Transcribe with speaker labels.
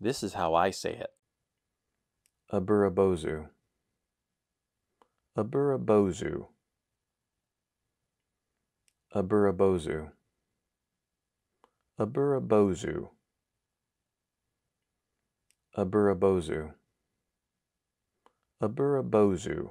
Speaker 1: This is how I say it.
Speaker 2: Aburabozu. Aburabozu. Aburabozu. Aburabozu. Aburabozu. Aburabozu.